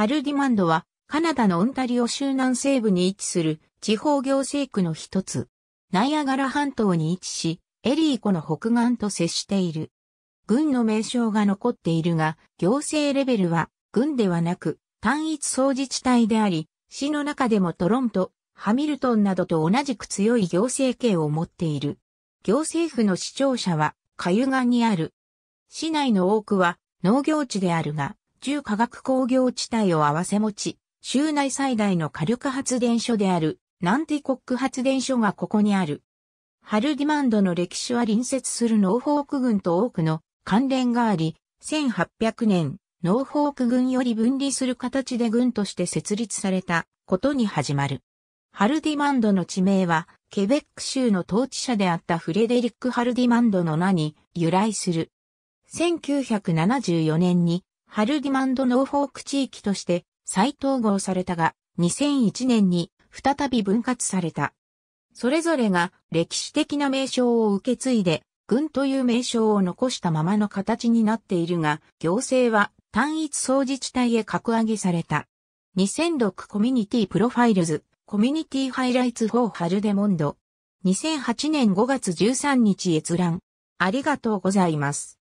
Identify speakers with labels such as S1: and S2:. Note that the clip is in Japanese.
S1: ハルディマンドは、カナダのオンタリオ州南西部に位置する地方行政区の一つ。ナイアガラ半島に位置し、エリー湖の北岸と接している。軍の名称が残っているが、行政レベルは軍ではなく単一総自治体であり、市の中でもトロント、ハミルトンなどと同じく強い行政系を持っている。行政府の市庁舎は、カユガにある。市内の多くは農業地であるが、中化学工業地帯を合わせ持ち、州内最大の火力発電所である、ナンティコック発電所がここにある。ハルディマンドの歴史は隣接するノーフォーク軍と多くの関連があり、1800年、ノーフォーク軍より分離する形で軍として設立されたことに始まる。ハルディマンドの地名は、ケベック州の統治者であったフレデリック・ハルディマンドの名に由来する。1974年にハルディマンド・ノーフォーク地域として再統合されたが、2001年に再び分割された。それぞれが歴史的な名称を受け継いで、軍という名称を残したままの形になっているが、行政は単一総自治体へ格上げされた。2006コミュニティプロファイルズ、コミュニティハイライツ4ハルデモンド。2008年5月13日閲覧。ありが
S2: とうございます。